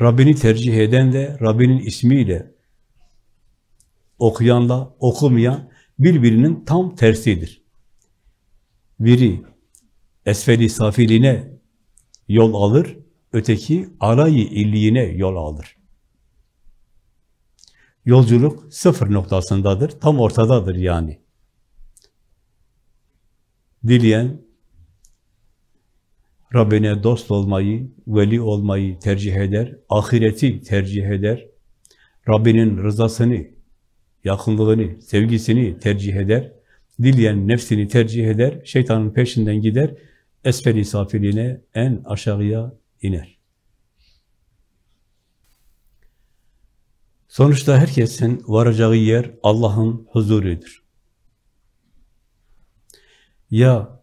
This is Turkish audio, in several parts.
Rabbini tercih eden de Rabbinin ismiyle okuyanla okumayan birbirinin tam tersidir. Biri esferi safiline yol alır, öteki arayı illiğine yol alır. Yolculuk sıfır noktasındadır, tam ortadadır yani. Dileyen Rabbine dost olmayı, veli olmayı tercih eder, ahireti tercih eder, Rabbinin rızasını, yakınlığını, sevgisini tercih eder, dileyen nefsini tercih eder, şeytanın peşinden gider, esferi safiline, en aşağıya iner. Sonuçta herkesin varacağı yer Allah'ın huzurudur. Ya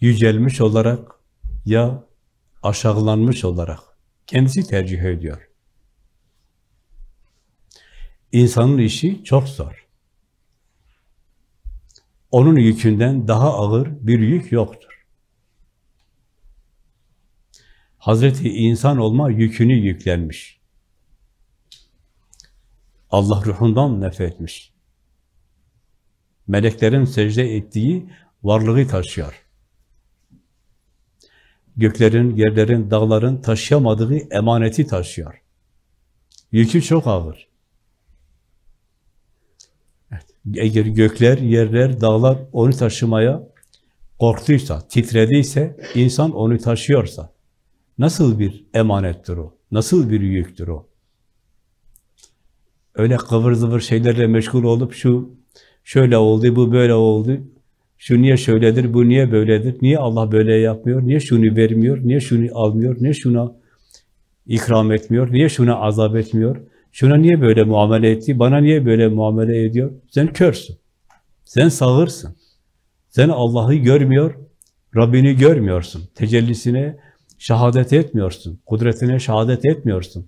yücelmiş olarak ya aşağılanmış olarak kendisi tercih ediyor. İnsanın işi çok zor. Onun yükünden daha ağır bir yük yoktur. Hazreti insan olma yükünü yüklenmiş. Allah ruhundan nefretmiş. Meleklerin secde ettiği varlığı taşıyor göklerin, yerlerin, dağların taşıyamadığı emaneti taşıyor. Yükü çok ağır. eğer gökler, yerler, dağlar onu taşımaya korktuysa, titrediyse, insan onu taşıyorsa, nasıl bir emanettir o? Nasıl bir yüktür o? Öyle kıvır zıvır şeylerle meşgul olup şu şöyle oldu, bu böyle oldu, şu niye şöyledir, bu niye böyledir, niye Allah böyle yapmıyor, niye şunu vermiyor, niye şunu almıyor, niye şuna ikram etmiyor, niye şuna azap etmiyor, şuna niye böyle muamele etti, bana niye böyle muamele ediyor? Sen körsün, sen sağırsın, sen Allah'ı görmüyor, Rabbini görmüyorsun, tecellisine şahadet etmiyorsun, kudretine şahadet etmiyorsun.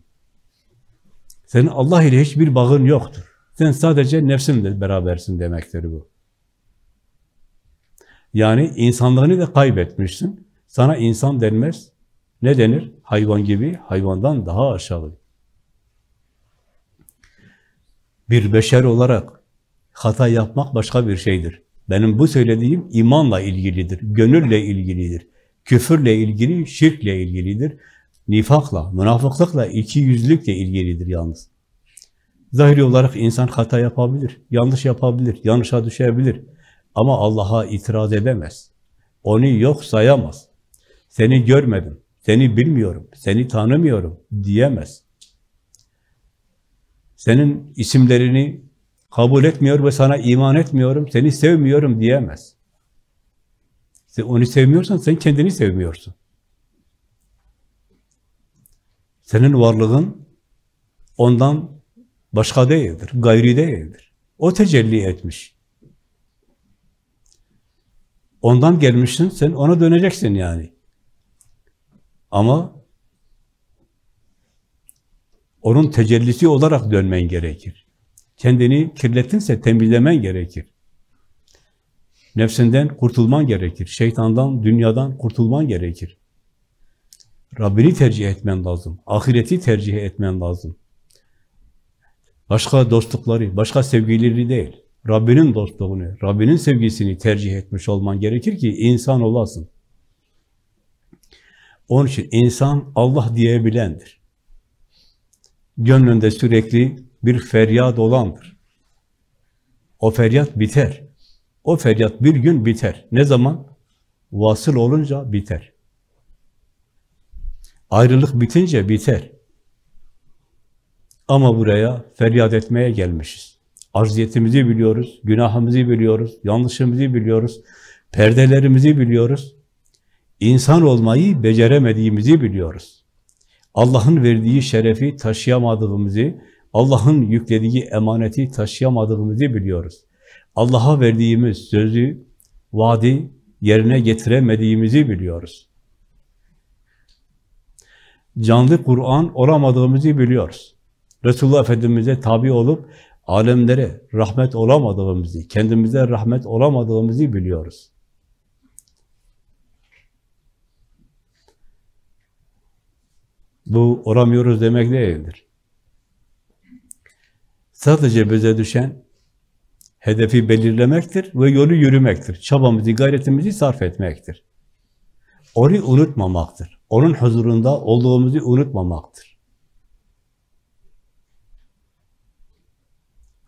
Senin Allah ile hiçbir bağın yoktur. Sen sadece nefsinle berabersin demektir bu. Yani insanlığını da kaybetmişsin. Sana insan denmez. Ne denir? Hayvan gibi, hayvandan daha aşağı. Bir beşer olarak hata yapmak başka bir şeydir. Benim bu söylediğim imanla ilgilidir, gönülle ilgilidir, küfürle ilgili, şirkle ilgilidir, nifakla, münafıklıkla, iki yüzlükle ilgilidir yalnız. Zahiri olarak insan hata yapabilir, yanlış yapabilir, yanlışa düşebilir. Ama Allah'a itiraz edemez. Onu yok sayamaz. Seni görmedim, seni bilmiyorum, seni tanımıyorum diyemez. Senin isimlerini kabul etmiyor ve sana iman etmiyorum, seni sevmiyorum diyemez. Sen onu sevmiyorsan sen kendini sevmiyorsun. Senin varlığın ondan başka değildir, gayri değildir. O tecelli etmiş. Ondan gelmişsin, sen ona döneceksin yani. Ama onun tecellisi olarak dönmen gerekir. Kendini kirlettinse temizlemen gerekir. Nefsinden kurtulman gerekir. Şeytandan, dünyadan kurtulman gerekir. Rabbini tercih etmen lazım. Ahireti tercih etmen lazım. Başka dostlukları, başka sevgilileri değil. Rabbinin dostluğunu, Rabbinin sevgisini tercih etmiş olman gerekir ki insan olasın. Onun için insan Allah diyebilendir. Gönlünde sürekli bir feryat olandır. O feryat biter. O feryat bir gün biter. Ne zaman? Vasıl olunca biter. Ayrılık bitince biter. Ama buraya feryat etmeye gelmişiz acziyetimizi biliyoruz, günahımızı biliyoruz, yanlışımızı biliyoruz, perdelerimizi biliyoruz. İnsan olmayı beceremediğimizi biliyoruz. Allah'ın verdiği şerefi taşıyamadığımızı, Allah'ın yüklediği emaneti taşıyamadığımızı biliyoruz. Allah'a verdiğimiz sözü, vaadi yerine getiremediğimizi biliyoruz. Canlı Kur'an olamadığımızı biliyoruz. Resulullah Efendimiz'e tabi olup alemlere rahmet olamadığımızı, kendimize rahmet olamadığımızı biliyoruz. Bu olamıyoruz demek değildir. Sadece bize düşen hedefi belirlemektir ve yolu yürümektir. Çabamızı, gayretimizi sarf etmektir. Onu unutmamaktır. Onun huzurunda olduğumuzu unutmamaktır.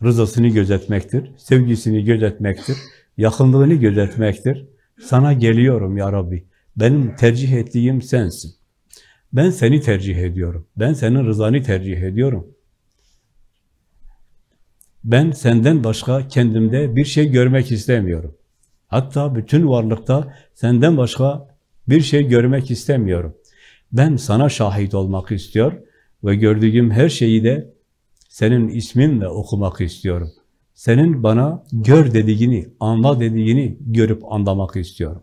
rızasını gözetmektir, sevgisini gözetmektir, yakınlığını gözetmektir. Sana geliyorum ya Rabbi. Benim tercih ettiğim sensin. Ben seni tercih ediyorum. Ben senin rızanı tercih ediyorum. Ben senden başka kendimde bir şey görmek istemiyorum. Hatta bütün varlıkta senden başka bir şey görmek istemiyorum. Ben sana şahit olmak istiyor ve gördüğüm her şeyi de senin isminle okumak istiyorum. Senin bana gör dediğini, anla dediğini görüp anlamak istiyorum.